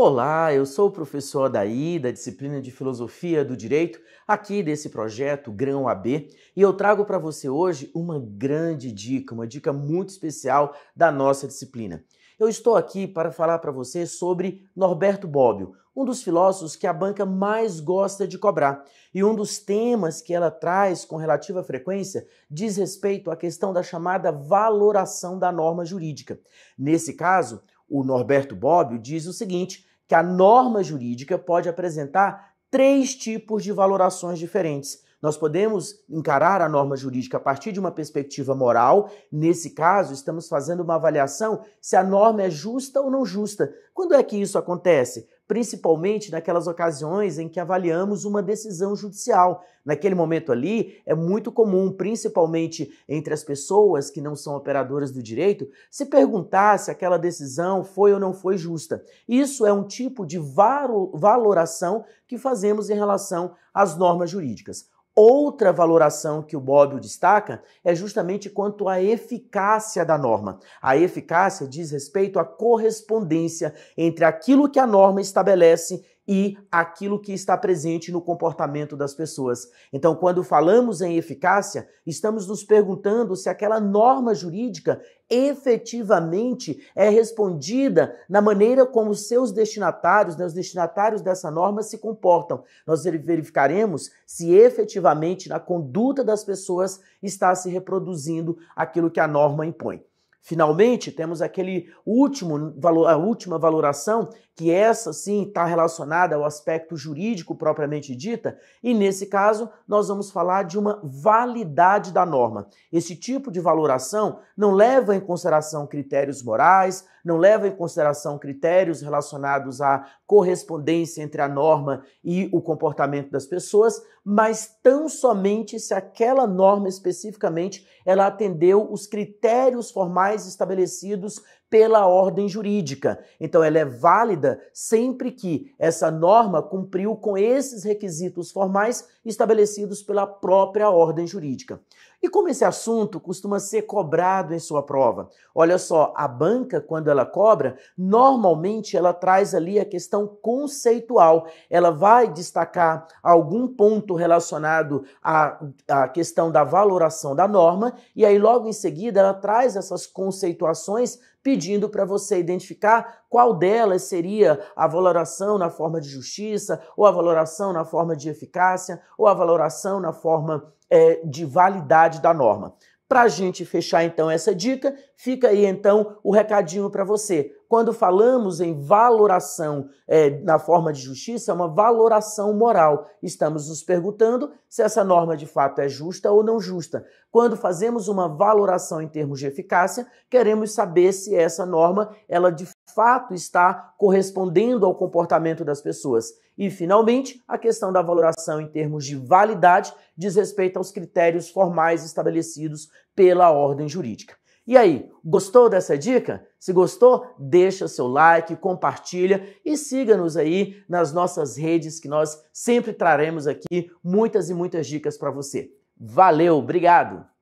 Olá, eu sou o professor Daí, da disciplina de Filosofia do Direito, aqui desse projeto Grão AB, e eu trago para você hoje uma grande dica, uma dica muito especial da nossa disciplina. Eu estou aqui para falar para você sobre Norberto Bobbio, um dos filósofos que a banca mais gosta de cobrar, e um dos temas que ela traz com relativa frequência diz respeito à questão da chamada valoração da norma jurídica. Nesse caso, o Norberto Bobbio diz o seguinte, que a norma jurídica pode apresentar três tipos de valorações diferentes. Nós podemos encarar a norma jurídica a partir de uma perspectiva moral. Nesse caso, estamos fazendo uma avaliação se a norma é justa ou não justa. Quando é que isso acontece? principalmente naquelas ocasiões em que avaliamos uma decisão judicial. Naquele momento ali, é muito comum, principalmente entre as pessoas que não são operadoras do direito, se perguntar se aquela decisão foi ou não foi justa. Isso é um tipo de valoração que fazemos em relação às normas jurídicas. Outra valoração que o Bobbio destaca é justamente quanto à eficácia da norma. A eficácia diz respeito à correspondência entre aquilo que a norma estabelece e aquilo que está presente no comportamento das pessoas. Então, quando falamos em eficácia, estamos nos perguntando se aquela norma jurídica efetivamente é respondida na maneira como seus destinatários, né, os destinatários dessa norma se comportam. Nós verificaremos se efetivamente na conduta das pessoas está se reproduzindo aquilo que a norma impõe. Finalmente, temos aquele último, a última valoração que essa sim está relacionada ao aspecto jurídico propriamente dita, e nesse caso nós vamos falar de uma validade da norma. Esse tipo de valoração não leva em consideração critérios morais, não leva em consideração critérios relacionados à correspondência entre a norma e o comportamento das pessoas, mas tão somente se aquela norma especificamente ela atendeu os critérios formais estabelecidos pela ordem jurídica. Então, ela é válida sempre que essa norma cumpriu com esses requisitos formais estabelecidos pela própria ordem jurídica. E como esse assunto costuma ser cobrado em sua prova? Olha só, a banca, quando ela cobra, normalmente ela traz ali a questão conceitual. Ela vai destacar algum ponto relacionado à, à questão da valoração da norma, e aí logo em seguida ela traz essas conceituações pedindo para você identificar qual delas seria a valoração na forma de justiça, ou a valoração na forma de eficácia, ou a valoração na forma é, de validade da norma. Para a gente fechar então essa dica, fica aí então o recadinho para você quando falamos em valoração é, na forma de justiça, é uma valoração moral. Estamos nos perguntando se essa norma de fato é justa ou não justa. Quando fazemos uma valoração em termos de eficácia, queremos saber se essa norma ela de fato está correspondendo ao comportamento das pessoas. E, finalmente, a questão da valoração em termos de validade diz respeito aos critérios formais estabelecidos pela ordem jurídica. E aí, gostou dessa dica? Se gostou, deixa seu like, compartilha e siga-nos aí nas nossas redes que nós sempre traremos aqui muitas e muitas dicas para você. Valeu, obrigado!